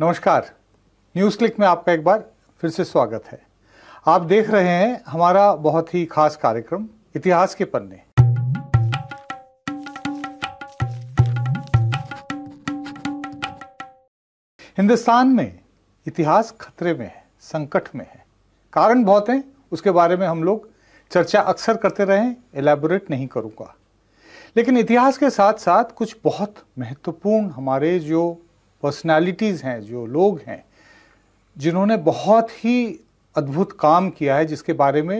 नमस्कार news click में आपका एक बार फिर से स्वागत है आप देख रहे हैं हमारा बहुत ही खास कार्यक्रम इतिहास के पन्ने हिंदुस्तान में इतिहास खतरे में है संकट में है कारण बहुत हैं उसके बारे में हम लोग चर्चा अक्सर करते रहे एलैबोरेट नहीं करूँगा लेकिन इतिहास के साथ साथ कुछ बहुत महत्वपूर्ण हमारे जो पर्सनालिटीज़ हैं जो लोग हैं जिन्होंने बहुत ही अद्भुत काम किया है जिसके बारे में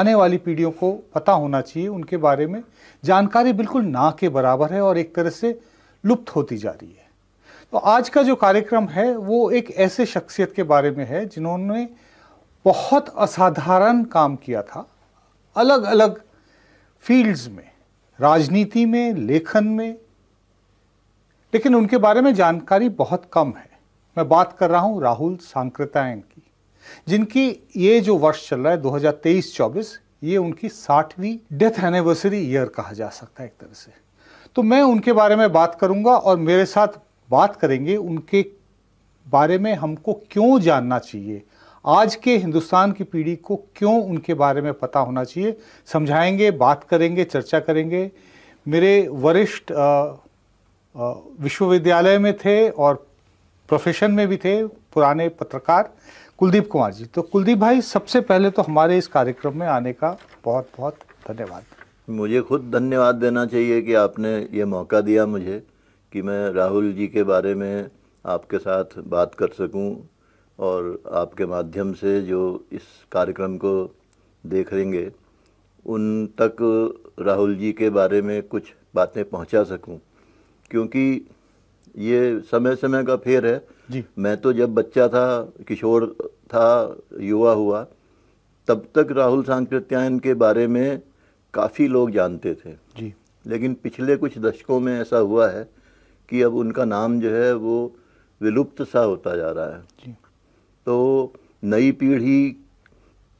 आने वाली पीढ़ियों को पता होना चाहिए उनके बारे में जानकारी बिल्कुल ना के बराबर है और एक तरह से लुप्त होती जा रही है तो आज का जो कार्यक्रम है वो एक ऐसे शख्सियत के बारे में है जिन्होंने बहुत असाधारण काम किया था अलग अलग फील्ड्स में राजनीति में लेखन में लेकिन उनके बारे में जानकारी बहुत कम है मैं बात कर रहा हूं राहुल सांक्रतायन की जिनकी ये जो वर्ष चल रहा है 2023-24 ये उनकी साठवीं डेथ एनिवर्सरी ईयर कहा जा सकता है एक तरह से तो मैं उनके बारे में बात करूंगा और मेरे साथ बात करेंगे उनके बारे में हमको क्यों जानना चाहिए आज के हिंदुस्तान की पीढ़ी को क्यों उनके बारे में पता होना चाहिए समझाएंगे बात करेंगे चर्चा करेंगे मेरे वरिष्ठ विश्वविद्यालय में थे और प्रोफेशन में भी थे पुराने पत्रकार कुलदीप कुमार जी तो कुलदीप भाई सबसे पहले तो हमारे इस कार्यक्रम में आने का बहुत बहुत धन्यवाद मुझे खुद धन्यवाद देना चाहिए कि आपने ये मौका दिया मुझे कि मैं राहुल जी के बारे में आपके साथ बात कर सकूं और आपके माध्यम से जो इस कार्यक्रम को देख उन तक राहुल जी के बारे में कुछ बातें पहुंचा सकूं क्योंकि ये समय समय का फेर है जी मैं तो जब बच्चा था किशोर था युवा हुआ तब तक राहुल सांकृत्यायन के बारे में काफ़ी लोग जानते थे जी लेकिन पिछले कुछ दशकों में ऐसा हुआ है कि अब उनका नाम जो है वो विलुप्त सा होता जा रहा है जी। तो नई पीढ़ी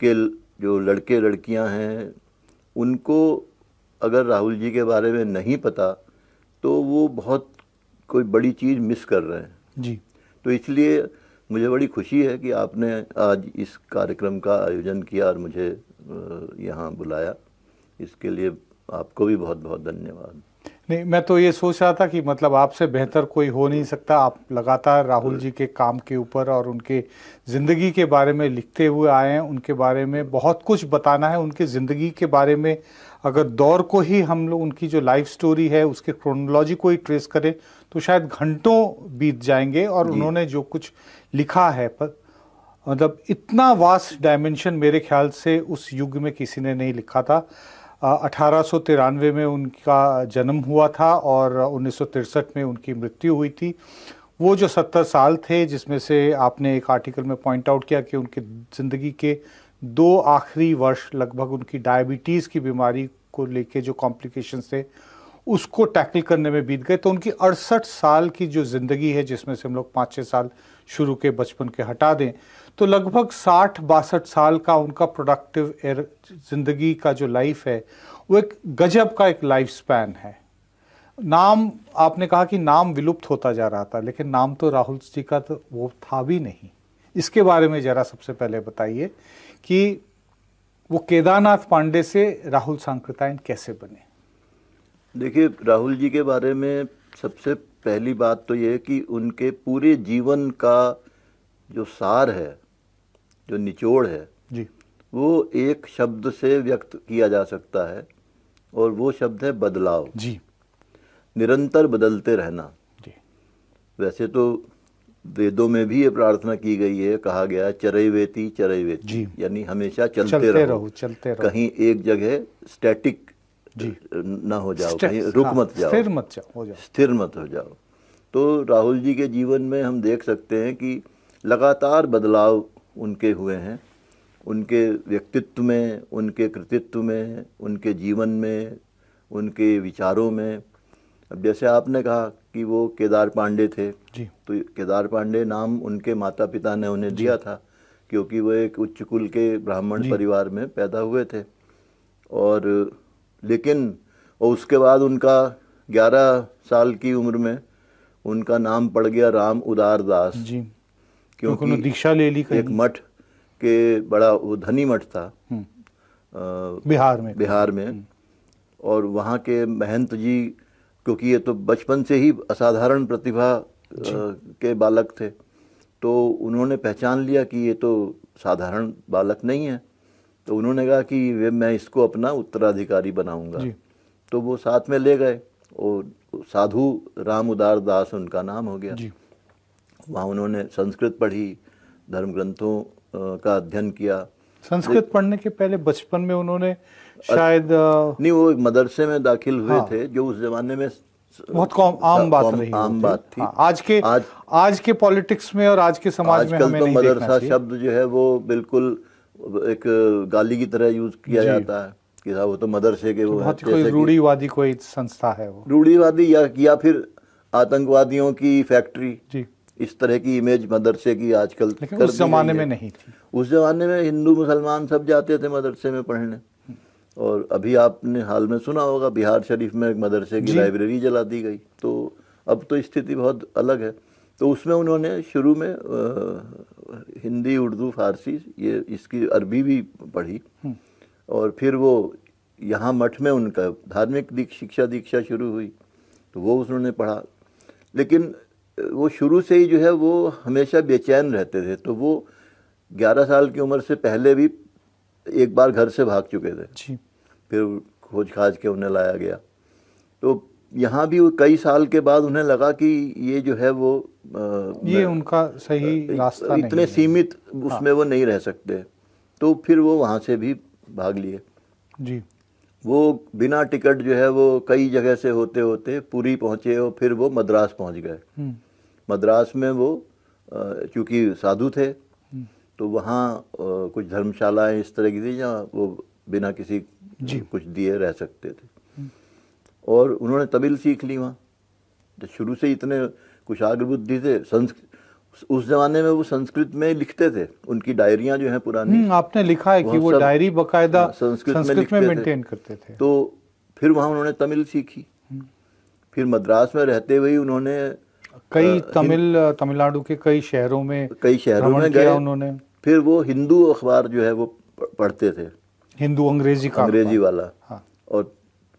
के जो लड़के लड़कियां हैं उनको अगर राहुल जी के बारे में नहीं पता तो वो बहुत कोई बड़ी चीज़ मिस कर रहे हैं जी तो इसलिए मुझे बड़ी खुशी है कि आपने आज इस कार्यक्रम का आयोजन किया और मुझे यहाँ बुलाया इसके लिए आपको भी बहुत बहुत धन्यवाद नहीं मैं तो ये सोच रहा था कि मतलब आपसे बेहतर कोई हो नहीं सकता आप लगातार राहुल जी के काम के ऊपर और उनके ज़िंदगी के बारे में लिखते हुए आए हैं उनके बारे में बहुत कुछ बताना है उनके ज़िंदगी के बारे में अगर दौर को ही हम लोग उनकी जो लाइफ स्टोरी है उसके क्रोनोलॉजी को ही ट्रेस करें तो शायद घंटों बीत जाएंगे और उन्होंने जो कुछ लिखा है पर मतलब इतना वास्ट डायमेंशन मेरे ख्याल से उस युग में किसी ने नहीं लिखा था अठारह में उनका जन्म हुआ था और उन्नीस में उनकी मृत्यु हुई थी वो जो सत्तर साल थे जिसमें से आपने एक आर्टिकल में पॉइंट आउट किया कि उनके ज़िंदगी के दो आखिरी वर्ष लगभग उनकी डायबिटीज़ की बीमारी को लेके जो कॉम्प्लिकेशन थे उसको टैकल करने में बीत गए तो उनकी अड़सठ साल की जो ज़िंदगी है जिसमें से हम लोग पाँच छः साल शुरू के बचपन के हटा दें तो लगभग साठ बासठ साल का उनका प्रोडक्टिव एयर ज़िंदगी का जो लाइफ है वो एक गजब का एक लाइफ स्पैन है नाम आपने कहा कि नाम विलुप्त होता जा रहा था लेकिन नाम तो राहुल जी का तो वो था भी नहीं इसके बारे में ज़रा सबसे पहले बताइए कि वो केदारनाथ पांडे से राहुल सांकृतायन कैसे बने देखिए राहुल जी के बारे में सबसे पहली बात तो ये कि उनके पूरे जीवन का जो सार है जो निचोड़ है जी वो एक शब्द से व्यक्त किया जा सकता है और वो शब्द है बदलाव जी निरंतर बदलते रहना जी वैसे तो वेदों में भी ये प्रार्थना की गई है कहा गया चरई वेती चरई वेती यानी हमेशा चलते, चलते रहो, रहो चलते रहो कहीं एक जगह स्टैटिक जी ना हो जाओ कहीं रुक हाँ, मत जाओ स्थिर मत जाओ हो जाओ स्थिर मत हो जाओ तो राहुल जी के जीवन में हम देख सकते हैं कि लगातार बदलाव उनके हुए हैं उनके व्यक्तित्व में उनके कृतित्व में उनके जीवन में उनके विचारों में अब जैसे आपने कहा कि वो केदार पांडे थे जी तो केदार पांडे नाम उनके माता पिता ने उन्हें दिया था क्योंकि वो एक उच्च कुल के ब्राह्मण परिवार में पैदा हुए थे और लेकिन और उसके बाद उनका 11 साल की उम्र में उनका नाम पड़ गया राम उदार दास जी क्योंकि उन्होंने दीक्षा ले ली एक मठ के बड़ा वो धनी मठ था आ, हम्म। बिहार में बिहार में हम्म। और वहाँ के महंत जी क्योंकि ये तो बचपन से ही असाधारण प्रतिभा के बालक थे तो उन्होंने पहचान लिया कि ये तो साधारण बालक नहीं है तो उन्होंने कहा कि वे मैं इसको अपना उत्तराधिकारी बनाऊंगा तो वो साथ में ले गए और साधु राम उदार दास उनका नाम हो गया वहाँ उन्होंने संस्कृत पढ़ी धर्म ग्रंथों का अध्ययन किया संस्कृत पढ़ने के पहले बचपन में उन्होंने शायद नहीं वो मदरसे में दाखिल हुए हाँ, थे जो उस जमाने में बहुत कॉम आम बात रही आम बात थी हाँ, आज के आज, आज के पॉलिटिक्स में और आज के समाज आज में हमें तो नहीं मदरसा शब्द जो है वो बिल्कुल एक गाली की तरह यूज किया जाता है कि हाँ, वो तो मदरसे के वो कोई रूढ़ीवादी कोई संस्था है वो रूढ़ीवादी या या फिर आतंकवादियों की फैक्ट्री जी इस तरह की इमेज मदरसे की आजकल उस जमाने में नहीं थी उस जमाने में हिंदू मुसलमान सब जाते थे मदरसे में पढ़ने और अभी आपने हाल में सुना होगा बिहार शरीफ में एक मदरसे की लाइब्रेरी जला दी गई तो अब तो स्थिति बहुत अलग है तो उसमें उन्होंने शुरू में आ, हिंदी उर्दू फारसी ये इसकी अरबी भी पढ़ी हम्म। और फिर वो यहाँ मठ में उनका धार्मिक दीक्ष शिक्षा दीक्षा शुरू हुई तो वो उन्होंने पढ़ा लेकिन वो शुरू से ही जो है वो हमेशा बेचैन रहते थे तो वो ग्यारह साल की उम्र से पहले भी एक बार घर से भाग चुके थे फिर खोज खाज के उन्हें लाया गया तो यहाँ भी कई साल के बाद उन्हें लगा कि ये जो है वो आ, ये उनका सही रास्ता इतने नहीं सीमित हाँ। उसमें हाँ। वो नहीं रह सकते तो फिर वो वहाँ से भी भाग लिए जी वो बिना टिकट जो है वो कई जगह से होते होते पूरी पहुँचे और फिर वो मद्रास पहुँच गए हम्म। मद्रास में वो चूँकि साधु थे हम्म। तो वहाँ कुछ धर्मशालाएं इस तरह की थी जहाँ वो बिना किसी जी कुछ दिए रह सकते थे और उन्होंने तमिल सीख ली वहाँ तो शुरू से इतने आग्र बुद्धि थे संस्कृत उस जमाने में वो संस्कृत में लिखते थे उनकी डायरिया जो हैं पुरानी हम्म, आपने लिखा है कि वो डायरी बकायदा संस्कृत, हाँ, संस्कृत में, में मेंटेन करते थे तो फिर वहां उन्होंने तमिल सीखी हम्म। फिर मद्रास में रहते हुए उन्होंने कई तमिल तमिलनाडु के कई शहरों में कई शहरों में गए उन्होंने फिर वो हिंदू अखबार जो है वो पढ़ते थे हिंदू अंग्रेजी का अंग्रेजी वाला हाँ। और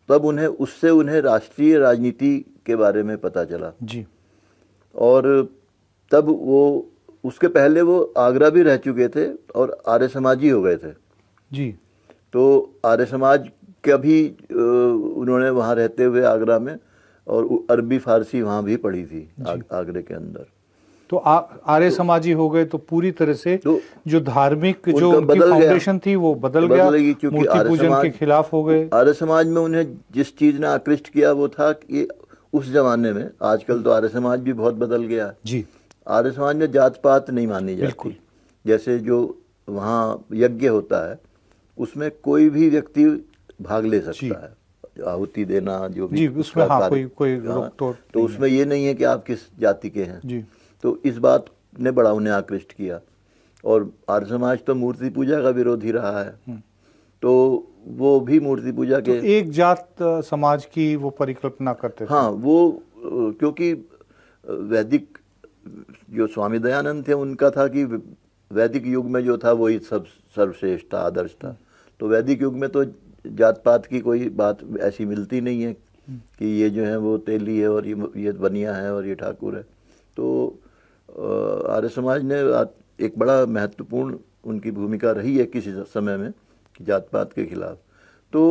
तब उन्हें उससे उन्हें राष्ट्रीय राजनीति के बारे में पता चला जी और तब वो उसके पहले वो आगरा भी रह चुके थे और आर्य समाजी हो गए थे जी तो आर्य समाज का भी उन्होंने वहाँ रहते हुए आगरा में और अरबी फारसी वहाँ भी पढ़ी थी आगरे के अंदर तो आर्य तो, समाजी हो गए तो पूरी तरह से तो, जो धार्मिक जो उनकी फाउंडेशन थी वो बदल, बदल गया मूर्ति पूजन के खिलाफ हो गए आर्य समाज में उन्हें जिस चीज ने आकृष्ट किया वो था कि उस जमाने में आजकल तो आर्य समाज भी बहुत बदल गया जी आर्य समाज में जात पात नहीं मानी जाती जैसे जो वहाँ यज्ञ होता है उसमें कोई भी व्यक्ति भाग ले सकता है आहुति देना जो भी जी उसमें हाँ, कोई कोई हाँ, तो उसमें ये नहीं है कि आप किस जाति के हैं जी तो इस बात ने बड़ा उन्हें आकृष्ट किया और आर्य समाज तो मूर्ति पूजा का विरोधी रहा है हम्म। तो वो भी मूर्ति पूजा तो के तो एक जात समाज की वो परिकल्पना करते थे हाँ वो क्योंकि वैदिक जो स्वामी दयानंद थे उनका था कि वैदिक युग में जो था वही सब सर्वश्रेष्ठ था आदर्श था हम्म। तो वैदिक युग में तो जात पात की कोई बात ऐसी मिलती नहीं है हम्म। कि ये जो है वो तेली है और ये ये बनिया है और ये ठाकुर है तो आर्य समाज ने एक बड़ा महत्वपूर्ण उनकी भूमिका रही है किसी समय में जात पात के खिलाफ तो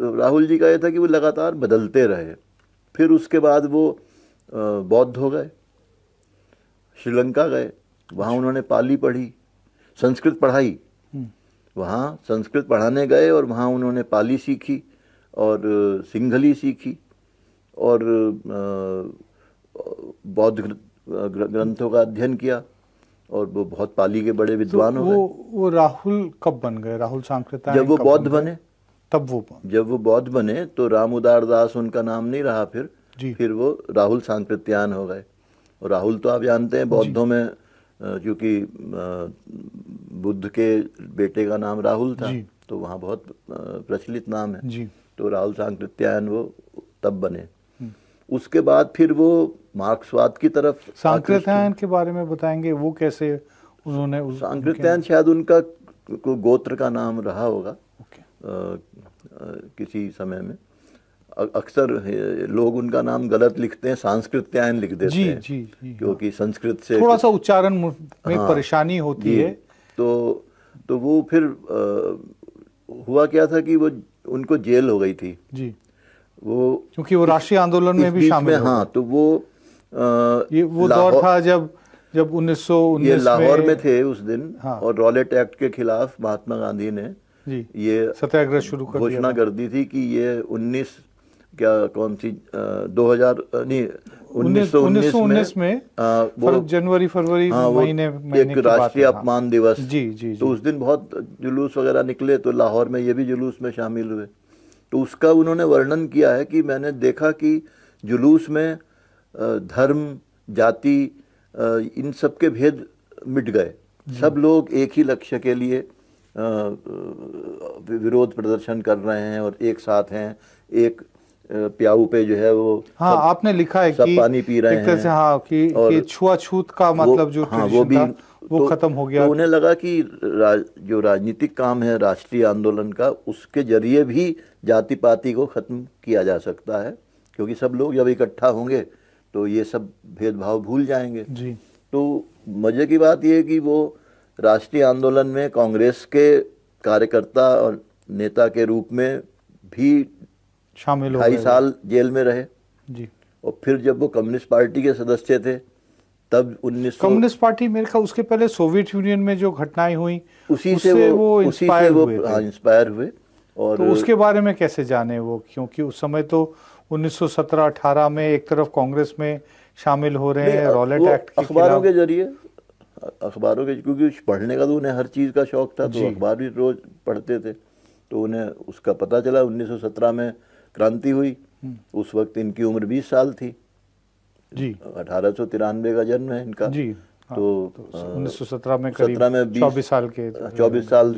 राहुल जी का यह था कि वो लगातार बदलते रहे फिर उसके बाद वो बौद्ध हो गए श्रीलंका गए वहाँ अच्छा। उन्होंने पाली पढ़ी संस्कृत पढ़ाई हम्म। वहाँ संस्कृत पढ़ाने गए और वहाँ उन्होंने पाली सीखी और सिंघली सीखी और बौद्ध ग्रंथों का अध्ययन किया और वो बहुत पाली के बड़े विद्वान तो हो वो, वो राहुल कब बन गए राहुल सांकृता जब वो बौद्ध बने तब वो जब वो बौद्ध बने तो राम उदार दास उनका नाम नहीं रहा फिर फिर वो राहुल सांकृत्यान हो गए और राहुल तो आप जानते हैं बौद्धों में क्योंकि बुद्ध के बेटे का नाम राहुल था तो वहाँ बहुत प्रचलित नाम है जी। तो राहुल सांकृत्यायन वो तब बने हम्म। उसके बाद फिर वो मार्क्सवाद की तरफ सांकृत्यायन के बारे में बताएंगे वो कैसे उन्होंने उस सांकृत्यायन शायद उनका गोत्र का नाम रहा होगा okay. आ, आ, किसी समय में अक्सर लोग उनका नाम गलत लिखते हैं सांस्कृत्यायन लिख देते जी, हैं जी, जी, क्योंकि हाँ। संस्कृत से थोड़ा सा उच्चारण में हाँ, परेशानी होती है तो तो वो फिर आ, हुआ क्या था कि वो उनको जेल हो गई थी जी वो क्योंकि वो राष्ट्रीय आंदोलन में भी शामिल हाँ तो वो ये वो दौर था जब जब उन्नीस ये लाहौर में, में थे उस दिन हाँ। और रॉलेट एक्ट के खिलाफ महात्मा गांधी ने जी, ये सत्याग्रह शुरू कर घोषणा कर दी थी कि ये 19 क्या कौन सी दो हजार नहीं उन्नीस में उन्नीस में जनवरी फरवरी हाँ, महीने, महीने एक राष्ट्रीय हाँ। अपमान दिवस जी जी तो उस दिन बहुत जुलूस वगैरह निकले तो लाहौर में ये भी जुलूस में शामिल हुए तो उसका उन्होंने वर्णन किया है कि मैंने देखा कि जुलूस में धर्म जाति इन सब के भेद मिट गए सब लोग एक ही लक्ष्य के लिए विरोध प्रदर्शन कर रहे हैं और एक साथ हैं एक प्याऊ पे जो है वो हाँ सब, आपने लिखा है सब कि पानी पी रहे हैं से हाँ कि, और कि छुआछूत का मतलब जो हाँ, वो भी था, वो तो, खत्म हो गया तो उन्हें लगा कि रा, जो राजनीतिक काम है राष्ट्रीय आंदोलन का उसके जरिए भी जाति पाति को खत्म किया जा सकता है क्योंकि सब लोग जब इकट्ठा होंगे तो ये सब भेदभाव भूल जाएंगे जी तो मज़े की बात यह कि वो राष्ट्रीय आंदोलन में कांग्रेस के कार्यकर्ता और नेता के रूप में भी शामिल ढाई साल जेल में रहे जी और फिर जब वो कम्युनिस्ट पार्टी के सदस्य थे तब उन्नीस कम्युनिस्ट पार्टी मेरे ख्याल उसके पहले सोवियत यूनियन में जो घटनाएं हुई उसी से वो, वो इंस्पायर हुए, इंस्पायर हाँ, हुए और तो उसके बारे में कैसे जाने वो क्योंकि उस समय तो 1917-18 में एक तरफ कांग्रेस में शामिल हो रहे हैं रॉलेट एक्ट के अखबारों के जरिए अखबारों के क्योंकि पढ़ने का तो उन्हें हर चीज़ का शौक था तो अखबार भी रोज़ पढ़ते थे तो उन्हें उसका पता चला 1917 में क्रांति हुई हम्म। उस वक्त इनकी उम्र 20 साल थी जी अठारह का जन्म है इनका जी हाँ, तो, तो सौ सत्रह में सत्रह में चौबीस साल के चौबीस साल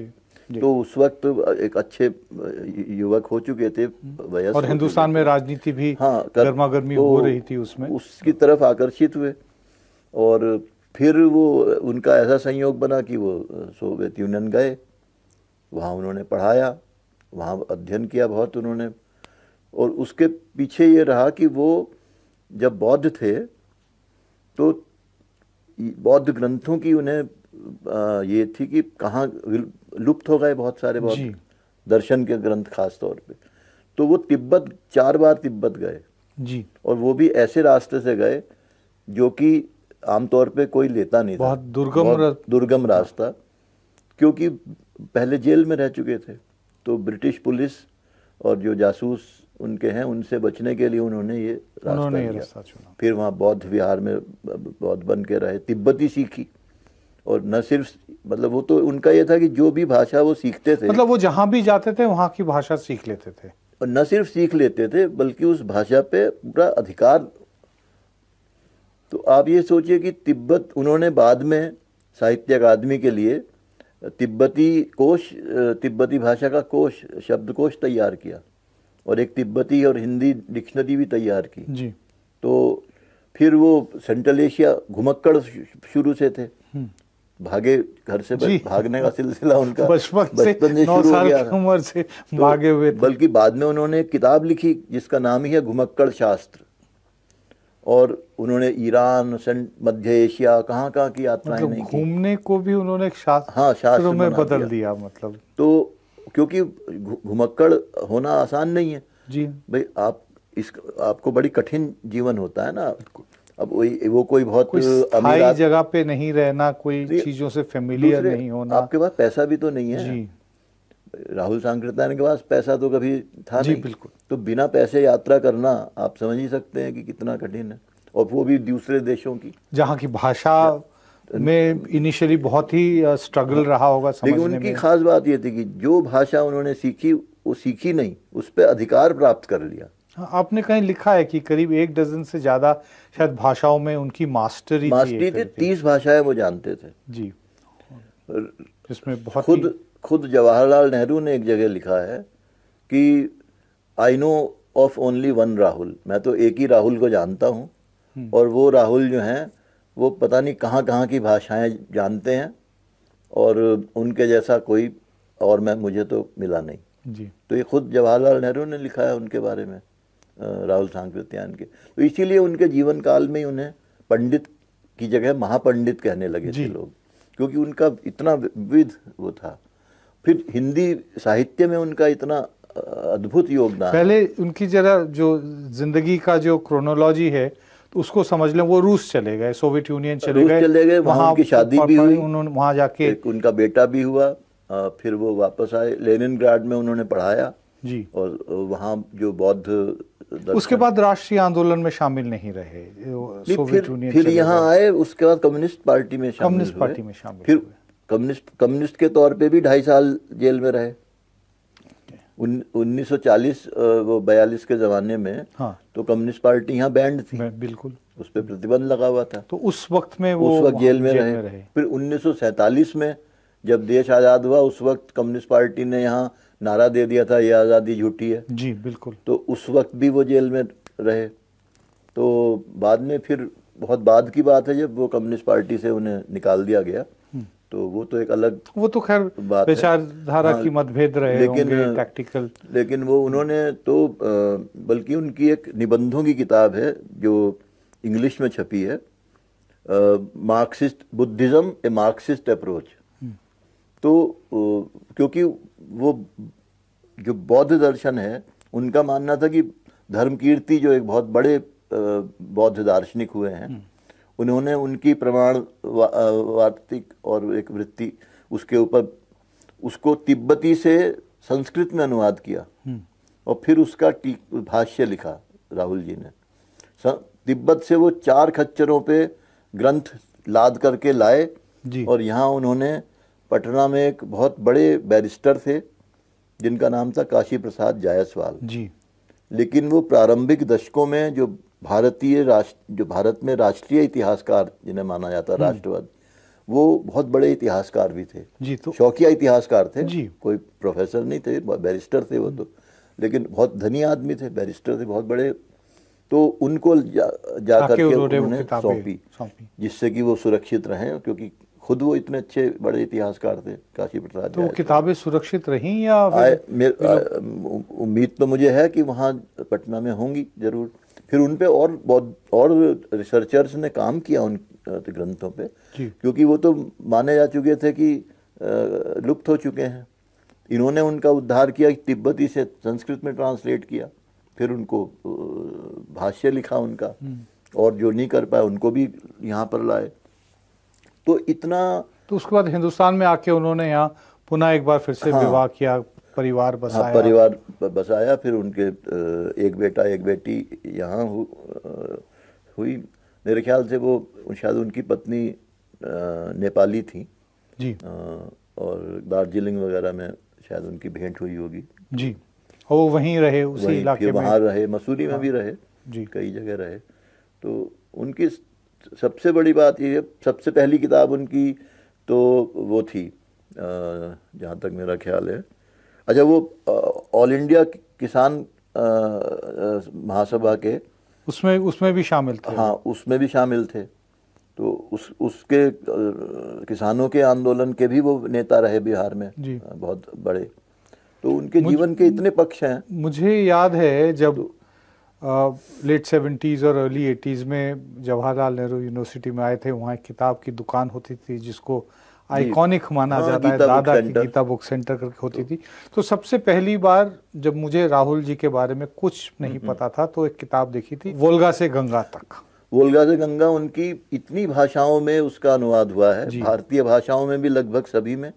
तो उस वक्त एक अच्छे युवक हो चुके थे और हिंदुस्तान में राजनीति भी हाँ गर्मा गर्मी तो हो रही थी उसमें उसकी तरफ आकर्षित हुए और फिर वो उनका ऐसा संयोग बना कि वो सोवियत यूनियन गए वहाँ उन्होंने पढ़ाया वहाँ अध्ययन किया बहुत उन्होंने और उसके पीछे ये रहा कि वो जब बौद्ध थे तो बौद्ध ग्रंथों की उन्हें ये थी कि कहाँ लुप्त हो गए बहुत सारे बहुत दर्शन के ग्रंथ खास तौर पे तो वो तिब्बत चार बार तिब्बत गए जी और वो भी ऐसे रास्ते से गए जो कि आमतौर पे कोई लेता नहीं बहुत था दुर्गम बहुत रा... दुर्गम रास्ता क्योंकि पहले जेल में रह चुके थे तो ब्रिटिश पुलिस और जो जासूस उनके हैं उनसे बचने के लिए उन्होंने ये रास्ता, उन्होंने ये रास्ता चुना फिर वहाँ बौद्ध विहार में बौद्ध बन के रहे तिब्बती सीखी और न सिर्फ मतलब वो तो उनका ये था कि जो भी भाषा वो सीखते थे मतलब वो जहाँ भी जाते थे वहाँ की भाषा सीख लेते थे और न सिर्फ सीख लेते थे बल्कि उस भाषा पे पूरा अधिकार तो आप ये सोचिए कि तिब्बत उन्होंने बाद में साहित्य अकादमी के लिए तिब्बती कोश तिब्बती भाषा का कोश शब्दकोश तैयार किया और एक तिब्बती और हिंदी डिक्शनरी भी तैयार की जी तो फिर वो सेंट्रल एशिया घुमक्कड़ शुरू से थे हम्म। भागे घर से भागने का सिलसिला उनका बचपन से शुरू साल की उम्र से तो भागे हुए बल्कि बाद में उन्होंने किताब लिखी जिसका नाम ही है घुमक्कड़ शास्त्र और उन्होंने ईरान मध्य एशिया कहाँ कहाँ की यात्राएं मतलब घूमने को भी उन्होंने शास्त्र हाँ शास्त्र में बदल दिया मतलब तो क्योंकि घुमक्कड़ होना आसान नहीं है जी भाई आप इस आपको बड़ी कठिन जीवन होता है ना अब वो कोई बहुत कोई जगह पे नहीं रहना कोई तो चीजों से फेमिलियर नहीं होना आपके पास पैसा भी तो नहीं है जी राहुल सांकृतान के पास पैसा तो कभी था जी नहीं बिल्कुल तो बिना पैसे यात्रा करना आप समझ ही सकते हैं कि कितना कठिन है और वो भी दूसरे देशों की जहाँ की भाषा में इनिशियली बहुत ही स्ट्रगल रहा होगा समझने उनकी खास बात ये थी कि जो भाषा उन्होंने सीखी वो सीखी नहीं उस पर अधिकार प्राप्त कर लिया हाँ, आपने कहीं लिखा है कि करीब एक डजन से ज्यादा शायद भाषाओं में उनकी मास्टरी मास्टरी थी तीस भाषाएं वो जानते थे जी इसमें बहुत खुद खुद जवाहरलाल नेहरू ने एक जगह लिखा है कि I know of only one Rahul मैं तो एक ही राहुल को जानता हूँ हम्म। और वो राहुल जो हैं वो पता नहीं कहाँ कहाँ की भाषाएं जानते हैं और उनके जैसा कोई और मैं मुझे तो मिला नहीं जी तो ये खुद जवाहरलाल नेहरू ने लिखा है उनके बारे में राहुल सांकृत्यान के तो इसीलिए उनके जीवन काल में ही उन्हें पंडित की जगह महापंडित कहने लगे थे लोग क्योंकि उनका इतना विविध वो था फिर हिंदी साहित्य में उनका इतना अद्भुत योगदान पहले उनकी जरा जो जिंदगी का जो क्रोनोलॉजी है तो उसको समझ लें वो रूस चले गए सोवियत यूनियन चले गए चले गए वहाँ की शादी भी हुई उन्होंने वहाँ जाके उनका बेटा भी हुआ फिर वो वापस आए लेनिन में उन्होंने पढ़ाया जी और वहाँ जो बौद्ध उसके बाद राष्ट्रीय आंदोलन में शामिल नहीं रहे सोवियत फिर यहाँ आए उसके बाद कम्युनिस्ट पार्टी में शामिल कम्युनिस्ट पार्टी में शामिल फिर कम्युनिस्ट कम्युनिस्ट के तौर पे भी ढाई साल जेल में रहे उन्नीस सौ चालीस वो बयालीस के ज़माने में हाँ। तो कम्युनिस्ट पार्टी यहाँ बैंड थी बिल्कुल उस पर प्रतिबंध लगा हुआ था तो उस वक्त में वो उस वक्त जेल में रहे फिर उन्नीस में जब देश आज़ाद हुआ उस वक्त कम्युनिस्ट पार्टी ने यहाँ नारा दे दिया था ये आज़ादी झूठी है जी बिल्कुल तो उस वक्त भी वो जेल में रहे तो बाद में फिर बहुत बाद की बात है जब वो कम्युनिस्ट पार्टी से उन्हें निकाल दिया गया हम्म। तो वो तो एक अलग वो तो खैर विचारधारा हाँ। की मतभेद रहे लेकिन प्रैक्टिकल लेकिन वो उन्होंने तो बल्कि उनकी एक निबंधों की किताब है जो इंग्लिश में छपी है Marxist Buddhism a Marxist approach तो क्योंकि वो जो बौद्ध दर्शन है उनका मानना था कि धर्म कीर्ति जो एक बहुत बड़े बौद्ध दार्शनिक हुए हैं हम्म। उन्होंने उनकी प्रमाण वार्तिक और एक वृत्ति उसके ऊपर उसको तिब्बती से संस्कृत में अनुवाद किया हम्म। और फिर उसका भाष्य लिखा राहुल जी ने तिब्बत से वो चार खच्चरों पे ग्रंथ लाद करके लाए और यहाँ उन्होंने पटना में एक बहुत बड़े बैरिस्टर थे जिनका नाम था काशी प्रसाद जायसवाल जी लेकिन वो प्रारंभिक दशकों में जो भारतीय राष्ट्र जो भारत में राष्ट्रीय इतिहासकार जिन्हें माना जाता हम्म। राष्ट्रवाद वो बहुत बड़े इतिहासकार भी थे जी तो शौकिया इतिहासकार थे जी कोई प्रोफेसर नहीं थे बैरिस्टर थे वो तो लेकिन बहुत धनी आदमी थे बैरिस्टर थे बहुत बड़े तो उनको जा, जा करके उन्होंने सौंपी जिससे कि वो सुरक्षित रहें क्योंकि खुद वो इतने अच्छे बड़े इतिहासकार थे काशी प्रसाद तो किताबें सुरक्षित रहीं या उम्मीद तो मुझे है कि वहाँ पटना में होंगी जरूर फिर उन पर और बहुत और रिसर्चर्स ने काम किया उन ग्रंथों पे क्योंकि वो तो माने जा चुके थे कि लुप्त हो चुके हैं इन्होंने उनका उद्धार किया तिब्बती से संस्कृत में ट्रांसलेट किया फिर उनको भाष्य लिखा उनका हम्म। और जो नहीं कर पाए उनको भी यहाँ पर लाए तो इतना तो उसके बाद हिंदुस्तान में आके उन्होंने यहाँ पुनः एक बार फिर से हाँ। विवाह हाँ, किया परिवार हाँ, बसाया हाँ, परिवार बसाया फिर उनके एक बेटा एक बेटी यहाँ हु, हुई मेरे ख्याल से वो शायद उनकी पत्नी नेपाली थी जी और दार्जिलिंग वगैरह में शायद उनकी भेंट हुई होगी जी और वो वहीं रहे उसी इलाके में वहाँ रहे मसूरी में हाँ। भी रहे जी कई जगह रहे तो उनकी सबसे बड़ी बात ये सबसे पहली किताब उनकी तो वो थी जहाँ तक मेरा ख्याल है अच्छा वो ऑल इंडिया किसान महासभा के उसमें उसमें भी शामिल थे हाँ उसमें भी शामिल थे तो उस उसके किसानों के आंदोलन के भी वो नेता रहे बिहार में बहुत बड़े तो उनके जीवन के इतने पक्ष हैं मुझे याद है जब तो, लेट uh, सेवेंटीज़ और अर्ली एटीज़ में जवाहरलाल नेहरू यूनिवर्सिटी में आए थे वहाँ एक किताब की दुकान होती थी जिसको आइकॉनिक माना हाँ, जाता है दादा की गीता बुक सेंटर करके होती तो थी तो सबसे पहली बार जब मुझे राहुल जी के बारे में कुछ नहीं हम्म, हम्म। पता था तो एक किताब देखी थी वोल्गा से गंगा तक वोल्गा से गंगा उनकी इतनी भाषाओं में उसका अनुवाद हुआ है भारतीय भाषाओं में भी लगभग सभी में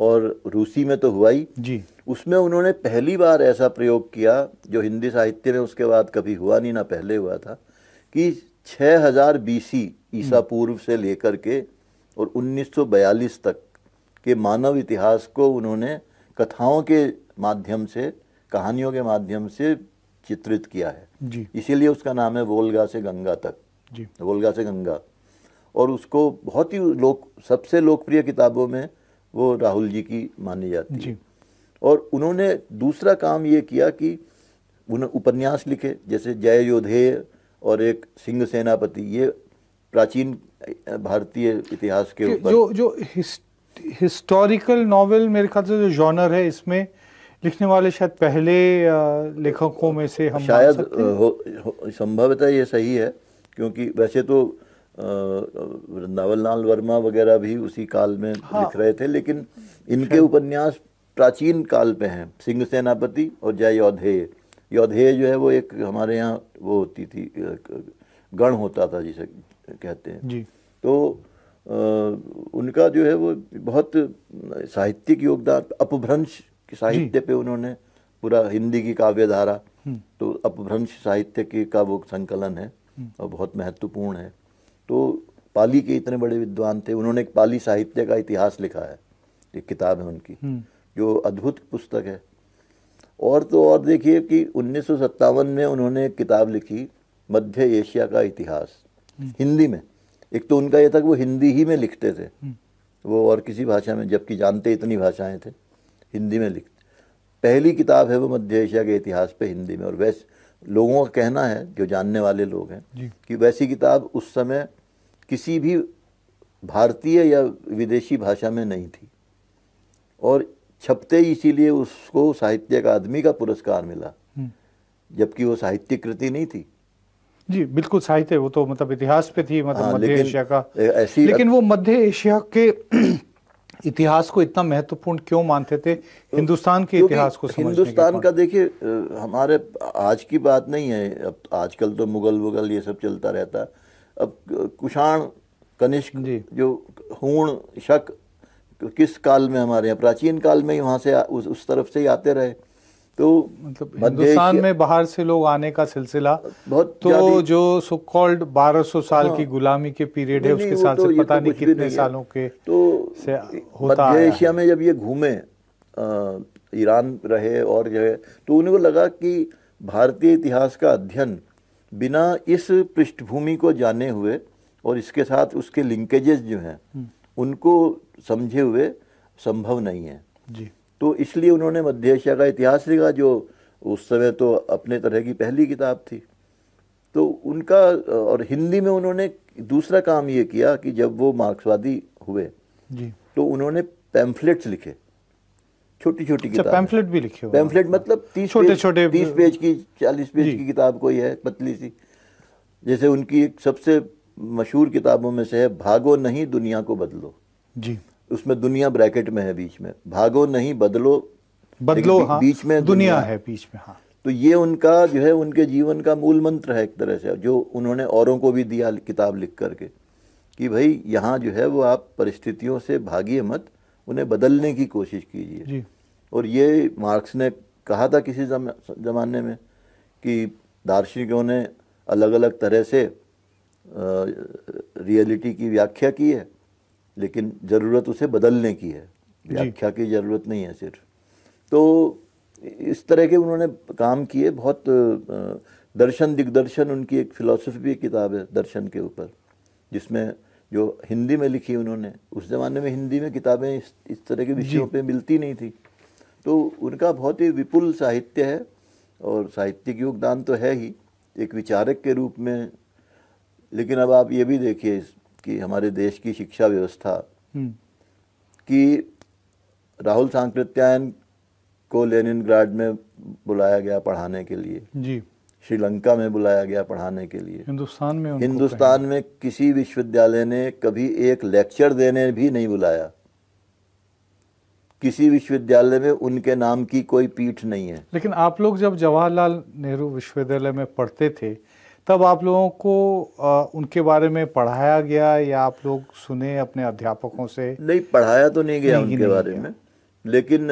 और रूसी में तो हुआ ही जी उसमें उन्होंने पहली बार ऐसा प्रयोग किया जो हिंदी साहित्य में उसके बाद कभी हुआ नहीं ना पहले हुआ था कि 6000 हजार बीसी ईसा हम्म। पूर्व से लेकर के और 1942 तक के मानव इतिहास को उन्होंने कथाओं के माध्यम से कहानियों के माध्यम से चित्रित किया है इसीलिए उसका नाम है वोलगा से गंगा तक जी वोलगा से गंगा और उसको बहुत ही लोक सबसे लोकप्रिय किताबों में वो राहुल जी की मानी जाती है और उन्होंने दूसरा काम ये किया कि उन्हें उपन्यास लिखे जैसे जय योधेय और एक सिंह सेनापति ये प्राचीन भारतीय इतिहास के ऊपर जो जो हिस्ट, हिस्टोरिकल नॉवेल मेरे ख्याल से जो जॉनर है इसमें लिखने वाले शायद पहले लेखकों में से हम शायद हो, हो, संभवतः ये सही है क्योंकि वैसे तो वृंदावन लाल वर्मा वगैरह भी उसी काल में हाँ। लिख रहे थे लेकिन इनके उपन्यास प्राचीन काल पे हैं सिंह सेनापति और जय योधेय योधेय जो है वो एक हमारे यहाँ वो होती थी गण होता था जिसे कहते हैं जी। तो आ, उनका जो है वो बहुत साहित्यिक योगदान अपभ्रंश साहित्य पे उन्होंने पूरा हिंदी की काव्य धारा हम्म। तो अपभ्रंश साहित्य की का वो संकलन है हम्म। और बहुत महत्वपूर्ण है तो पाली के इतने बड़े विद्वान थे उन्होंने एक पाली साहित्य का इतिहास लिखा है एक किताब है उनकी हम्म। जो अद्भुत पुस्तक है और तो और देखिए कि उन्नीस में उन्होंने एक किताब लिखी मध्य एशिया का इतिहास हम्म। हिंदी में एक तो उनका यह था कि वो हिंदी ही में लिखते थे हम्म। वो और किसी भाषा में जबकि जानते इतनी भाषाएं थे हिंदी में लिखते पहली किताब है वो मध्य एशिया के इतिहास पे हिंदी में और वैसे लोगों का कहना है जो जानने वाले लोग हैं कि वैसी किताब उस समय किसी भी भारतीय या विदेशी भाषा में नहीं थी और छपते ही इसीलिए उसको साहित्य का आदमी का पुरस्कार मिला हम्म। जबकि वो साहित्य कृति नहीं थी जी बिल्कुल साहित्य वो तो मतलब इतिहास पे थी मतलब हाँ, मध्य एशिया का ऐसी लेकिन वो मध्य एशिया के इतिहास को इतना महत्वपूर्ण क्यों मानते थे हिंदुस्तान के इतिहास को समझने हिंदुस्तान का देखिए हमारे आज की बात नहीं है अब आजकल तो मुगल वुगल ये सब चलता रहता अब कुषाण कनिष्क जो हूण शक किस काल में हमारे यहाँ प्राचीन काल में ही वहाँ से उस, उस तरफ से ही आते रहे तो मतलब हिंदुस्तान में बाहर से लोग आने का सिलसिला बहुत तो जो सो कॉल्ड 1200 साल हाँ, की गुलामी के पीरियड है उसके साथ तो से तो पता तो नहीं कितने नहीं सालों के तो से होता है एशिया में जब ये घूमे ईरान रहे और जो है तो उन्हें को लगा कि भारतीय इतिहास का अध्ययन बिना इस पृष्ठभूमि को जाने हुए और इसके साथ उसके लिंकेजेस जो हैं हम्म। उनको समझे हुए संभव नहीं है जी तो इसलिए उन्होंने मध्य एशिया का इतिहास लिखा जो उस समय तो अपने तरह की पहली किताब थी तो उनका और हिंदी में उन्होंने दूसरा काम ये किया कि जब वो मार्क्सवादी हुए जी तो उन्होंने पैम्फलेट्स लिखे छोटी छोटी किताब पैम्फलेट भी लिखी पैम्फलेट मतलब तीस छोटे छोटे तीस पेज की चालीस पेज की किताब कोई है पतली सी जैसे उनकी एक सबसे मशहूर किताबों में से है भागो नहीं दुनिया को बदलो जी उसमें दुनिया ब्रैकेट में है बीच में भागो नहीं बदलो बदलो हाँ, बीच में दुनिया, दुनिया है बीच में हाँ तो ये उनका जो है उनके जीवन का मूल मंत्र है एक तरह से जो उन्होंने औरों को भी दिया किताब लिख करके कि भाई यहाँ जो है वो आप परिस्थितियों से भागिए मत उन्हें बदलने की कोशिश कीजिए और ये मार्क्स ने कहा था किसी ज़माने में कि दार्शनिकों ने अलग अलग तरह से रियलिटी की व्याख्या की है लेकिन ज़रूरत उसे बदलने की है व्याख्या की ज़रूरत नहीं है सिर्फ तो इस तरह के उन्होंने काम किए बहुत दर्शन दिग्दर्शन उनकी एक फ़िलोसफी किताब है दर्शन के ऊपर जिसमें जो हिंदी में लिखी उन्होंने उस ज़माने में हिंदी में किताबें इस, इस तरह के विषयों पे मिलती नहीं थी तो उनका बहुत ही विपुल साहित्य है और साहित्यिक योगदान तो है ही एक विचारक के रूप में लेकिन अब आप ये भी देखिए कि हमारे देश की शिक्षा व्यवस्था हम्म। कि राहुल सांकृत्यायन को लेनिन में बुलाया गया पढ़ाने के लिए जी श्रीलंका में बुलाया गया पढ़ाने के लिए हिंदुस्तान में हिंदुस्तान में किसी विश्वविद्यालय ने कभी एक लेक्चर देने भी नहीं बुलाया किसी विश्वविद्यालय में उनके नाम की कोई पीठ नहीं है लेकिन आप लोग जब जवाहरलाल नेहरू विश्वविद्यालय में पढ़ते थे तब आप लोगों को आ, उनके बारे में पढ़ाया गया या आप लोग सुने अपने अध्यापकों से नहीं पढ़ाया तो नहीं गया नहीं, उनके नहीं बारे गया। में लेकिन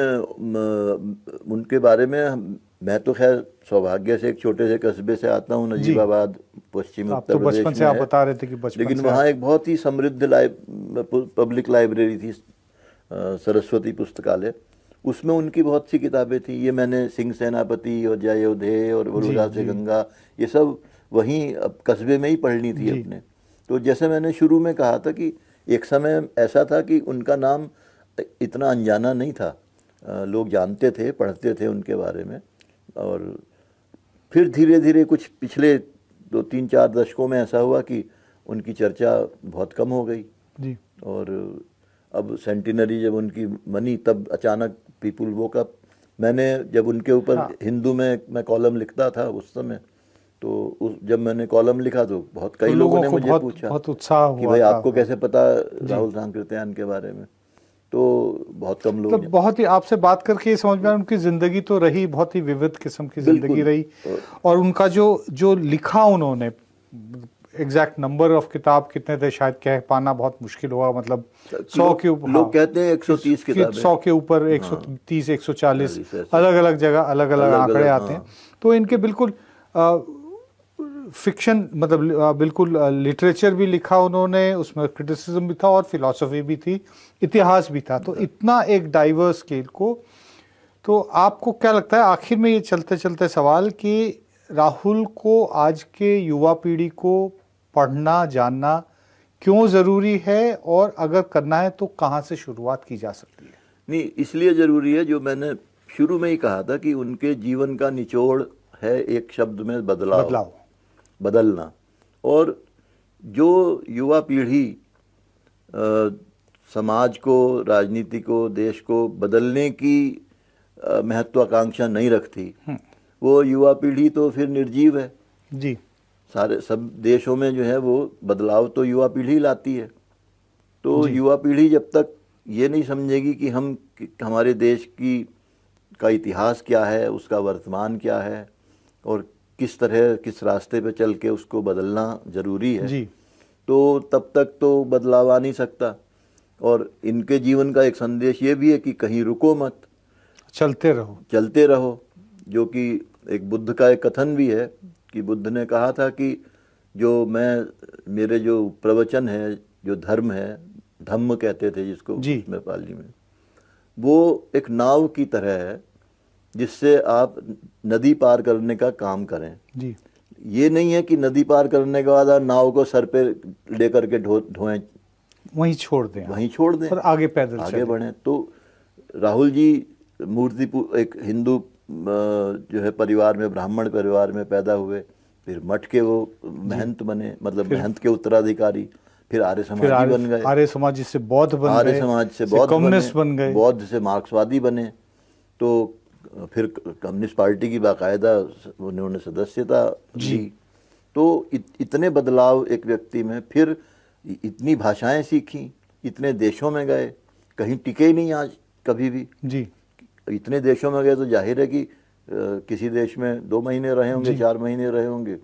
उनके बारे में मैं तो खैर सौभाग्य से एक छोटे से कस्बे से आता हूँ नजीबाबाद पश्चिमी तो उत्तर तो प्रदेश से आप बता रहे थे कि बचपन लेकिन वहाँ एक बहुत ही समृद्ध लाइब पब्लिक लाइब्रेरी थी सरस्वती पुस्तकालय उसमें उनकी बहुत सी किताबें थी ये मैंने सिंह सेनापति और जयोधे और वरुदा से गंगा ये सब वहीं कस्बे में ही पढ़नी थी अपने तो जैसे मैंने शुरू में कहा था कि एक समय ऐसा था कि उनका नाम इतना अनजाना नहीं था लोग जानते थे पढ़ते थे उनके बारे में और फिर धीरे धीरे कुछ पिछले दो तीन चार दशकों में ऐसा हुआ कि उनकी चर्चा बहुत कम हो गई जी और अब सेंटिनरी जब उनकी मनी तब अचानक पीपुल वो कप मैंने जब उनके ऊपर हाँ। हिंदू में मैं कॉलम लिखता था उस समय तो उस जब मैंने कॉलम लिखा तो बहुत कई तो लोगों, लोगों ने मुझे बहुत, पूछा बहुत उत्साह कि भाई आपको कैसे पता राहुल सांकृत्यान के बारे में तो बहुत कम लोग मतलब बहुत ही आपसे बात करके समझ में उनकी ज़िंदगी तो रही बहुत ही विविध किस्म की ज़िंदगी रही और उनका जो जो लिखा उन्होंने एग्जैक्ट नंबर ऑफ किताब कितने थे शायद कह पाना बहुत मुश्किल हुआ मतलब अच्छा, हाँ। सौ के ऊपर लोग कहते हैं 130 किताबें सौ के ऊपर 130 140 अलग अलग जगह अलग अलग आंकड़े आते हाँ। हैं तो इनके बिल्कुल फिक्शन मतलब बिल्कुल लिटरेचर भी लिखा उन्होंने उसमें क्रिटिसिज्म भी था और फिलॉसफी भी थी इतिहास भी था तो इतना एक डाइवर्स स्केल को तो आपको क्या लगता है आखिर में ये चलते चलते सवाल कि राहुल को आज के युवा पीढ़ी को पढ़ना जानना क्यों ज़रूरी है और अगर करना है तो कहाँ से शुरुआत की जा सकती है नहीं इसलिए ज़रूरी है जो मैंने शुरू में ही कहा था कि उनके जीवन का निचोड़ है एक शब्द में बदलाव बदलाव बदलना और जो युवा पीढ़ी समाज को राजनीति को देश को बदलने की महत्वाकांक्षा नहीं रखती हम्म। वो युवा पीढ़ी तो फिर निर्जीव है जी सारे सब देशों में जो है वो बदलाव तो युवा पीढ़ी लाती है तो युवा पीढ़ी जब तक ये नहीं समझेगी कि हम हमारे देश की का इतिहास क्या है उसका वर्तमान क्या है और किस तरह किस रास्ते पे चल के उसको बदलना ज़रूरी है जी तो तब तक तो बदलाव आ नहीं सकता और इनके जीवन का एक संदेश ये भी है कि कहीं रुको मत चलते रहो चलते रहो जो कि एक बुद्ध का एक कथन भी है कि बुद्ध ने कहा था कि जो मैं मेरे जो प्रवचन है जो धर्म है धम्म कहते थे जिसको जी। में पाली में वो एक नाव की तरह है जिससे आप नदी पार करने का काम करें जी ये नहीं है कि नदी पार करने के बाद आप नाव को सर पे लेकर के ढो ढोएं वहीं छोड़ दें वहीं छोड़ दें और आगे पैदल आगे बढ़ें तो राहुल जी मूर्ति एक हिंदू जो है परिवार में ब्राह्मण परिवार में पैदा हुए फिर मठ के वो महंत बने मतलब महंत के उत्तराधिकारी फिर आर्य समाज बन गए आर्य समाज से बौद्ध बन आर्य समाज से बौद्ध बन गए बौद्ध से मार्क्सवादी बने तो फिर कम्युनिस्ट पार्टी की बाकायदा उन्होंने सदस्यता जी तो इत, इतने बदलाव एक व्यक्ति में फिर इतनी भाषाएं सीखी इतने देशों में गए कहीं टिके ही नहीं आज कभी भी जी इतने देशों में गए तो जाहिर है कि आ, किसी देश में दो महीने रहे होंगे चार महीने रहे होंगे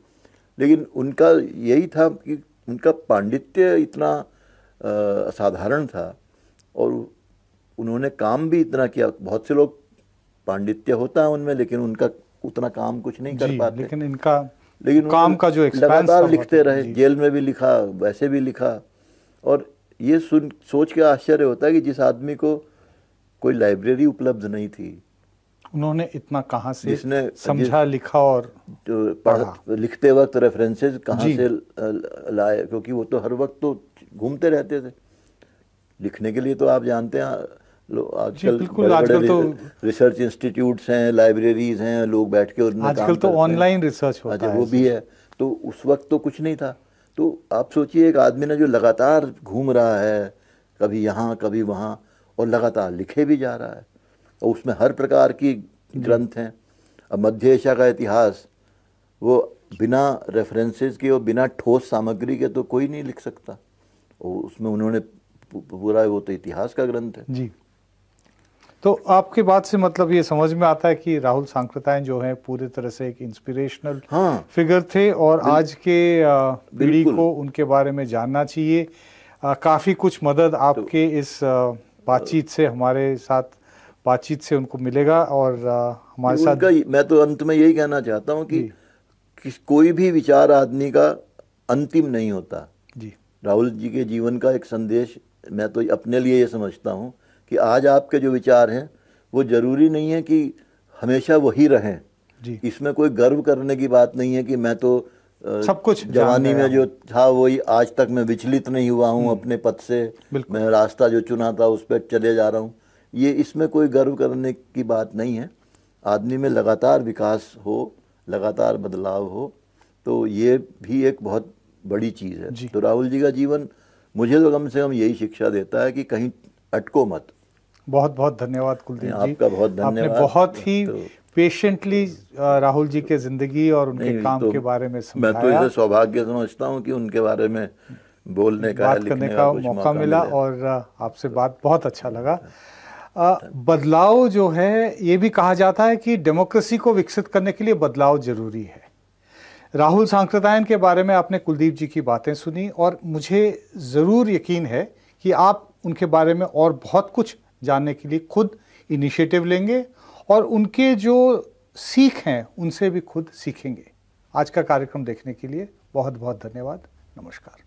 लेकिन उनका यही था कि उनका पांडित्य इतना असाधारण था और उन्होंने काम भी इतना किया बहुत से लोग पांडित्य होता है उनमें लेकिन उनका उतना काम कुछ नहीं कर पाते लेकिन इनका लेकिन काम का जो लगातार लिखते रहे जेल में भी लिखा वैसे भी लिखा और ये सुन सोच के आश्चर्य होता है कि जिस आदमी को कोई लाइब्रेरी उपलब्ध नहीं थी उन्होंने इतना कहाँ से जिसने समझा जिस, लिखा और जो तो पढ़ा लिखते वक्त रेफरेंसेस कहाँ से लाए क्योंकि वो तो हर वक्त तो घूमते रहते थे लिखने के लिए तो आप जानते हैं आजकल बिल्कुल आजकल तो रिसर्च इंस्टीट्यूट्स हैं लाइब्रेरीज हैं लोग बैठ के और आजकल तो ऑनलाइन रिसर्च होता अच्छा, है वो भी है तो उस वक्त तो कुछ नहीं था तो आप सोचिए एक आदमी ना जो लगातार घूम रहा है कभी यहाँ कभी वहाँ और लगातार लिखे भी जा रहा है और उसमें हर प्रकार की ग्रंथ हैं अब मध्य एशिया का इतिहास वो बिना रेफरेंसेस के और बिना ठोस सामग्री के तो कोई नहीं लिख सकता और उसमें उन्होंने पूरा वो तो इतिहास का ग्रंथ है जी तो आपकी बात से मतलब ये समझ में आता है कि राहुल सांकृतायन जो है पूरी तरह से एक इंस्पिरेशनल हाँ, फिगर थे और आज के पीढ़ी को उनके बारे में जानना चाहिए काफ़ी कुछ मदद तो- आपके तो, इस बातचीत से हमारे साथ बातचीत से उनको मिलेगा और हमारे साथ मैं तो अंत में यही कहना चाहता हूँ कि, कि कोई भी विचार आदमी का अंतिम नहीं होता जी राहुल जी के जीवन का एक संदेश मैं तो अपने लिए ये समझता हूँ कि आज आपके जो विचार हैं वो ज़रूरी नहीं है कि हमेशा वही रहें इसमें कोई गर्व करने की बात नहीं है कि मैं तो सब कुछ जवानी में जो था वही आज तक मैं विचलित नहीं हुआ हूँ हम्म। अपने पथ से मैं रास्ता जो चुना था उस पर चले जा रहा हूँ ये इसमें कोई गर्व करने की बात नहीं है आदमी में लगातार विकास हो लगातार बदलाव हो तो ये भी एक बहुत बड़ी चीज़ है तो राहुल जी का जीवन मुझे तो कम से कम यही शिक्षा देता है कि कहीं अटको मत बहुत बहुत धन्यवाद कुलदीप जी आपका बहुत धन्यवाद आपने बहुत ही पेशेंटली तो- राहुल जी के ज़िंदगी और उनके काम तो, के बारे में समझाया मैं तो इसे सौभाग्य समझता हूँ कि उनके बारे में बोलने का बात करने का मौका, मिला और आपसे बात तो- बहुत अच्छा लगा तो- बदलाव जो है ये भी कहा जाता है कि डेमोक्रेसी को विकसित करने के लिए बदलाव जरूरी है राहुल सांप्रदायन के बारे में आपने कुलदीप जी की बातें सुनी और मुझे ज़रूर यकीन है कि आप उनके बारे में और बहुत कुछ जानने के लिए खुद इनिशिएटिव लेंगे और उनके जो सीख हैं उनसे भी खुद सीखेंगे आज का कार्यक्रम देखने के लिए बहुत बहुत धन्यवाद नमस्कार